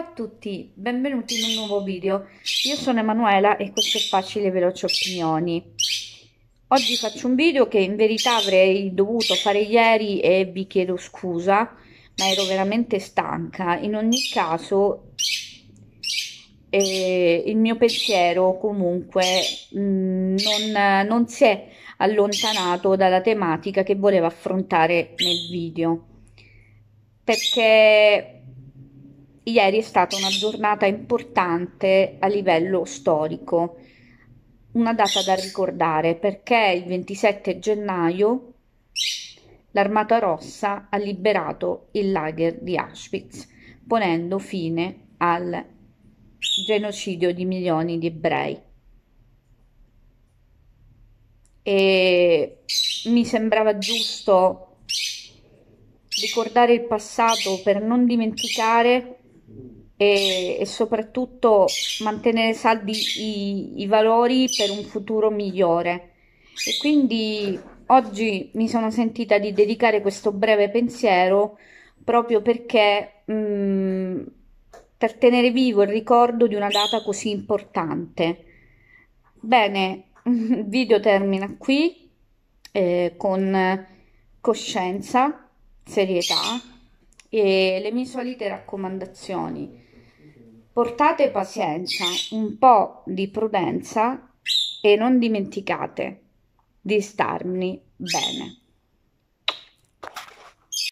Ciao a tutti, benvenuti in un nuovo video. Io sono Emanuela e questo è Facile e Veloci Opinioni. Oggi faccio un video che in verità avrei dovuto fare ieri e vi chiedo scusa, ma ero veramente stanca. In ogni caso, eh, il mio pensiero comunque mh, mm, non, non si è allontanato dalla tematica che volevo affrontare nel video. Perché ieri è stata una giornata importante a livello storico, una data da ricordare perché il 27 gennaio l'Armata Rossa ha liberato il lager di Auschwitz, ponendo fine al genocidio di milioni di ebrei. E mi sembrava giusto ricordare il passato per non dimenticare e, e soprattutto mantenere saldi i, i valori per un futuro migliore. E quindi oggi mi sono sentita di dedicare questo breve pensiero proprio perché mh, mm, per tenere vivo il ricordo di una data così importante. Bene, il video termina qui eh, con coscienza, serietà e le mie solite raccomandazioni. Portate pazienza, un po' di prudenza e non dimenticate di starmi bene.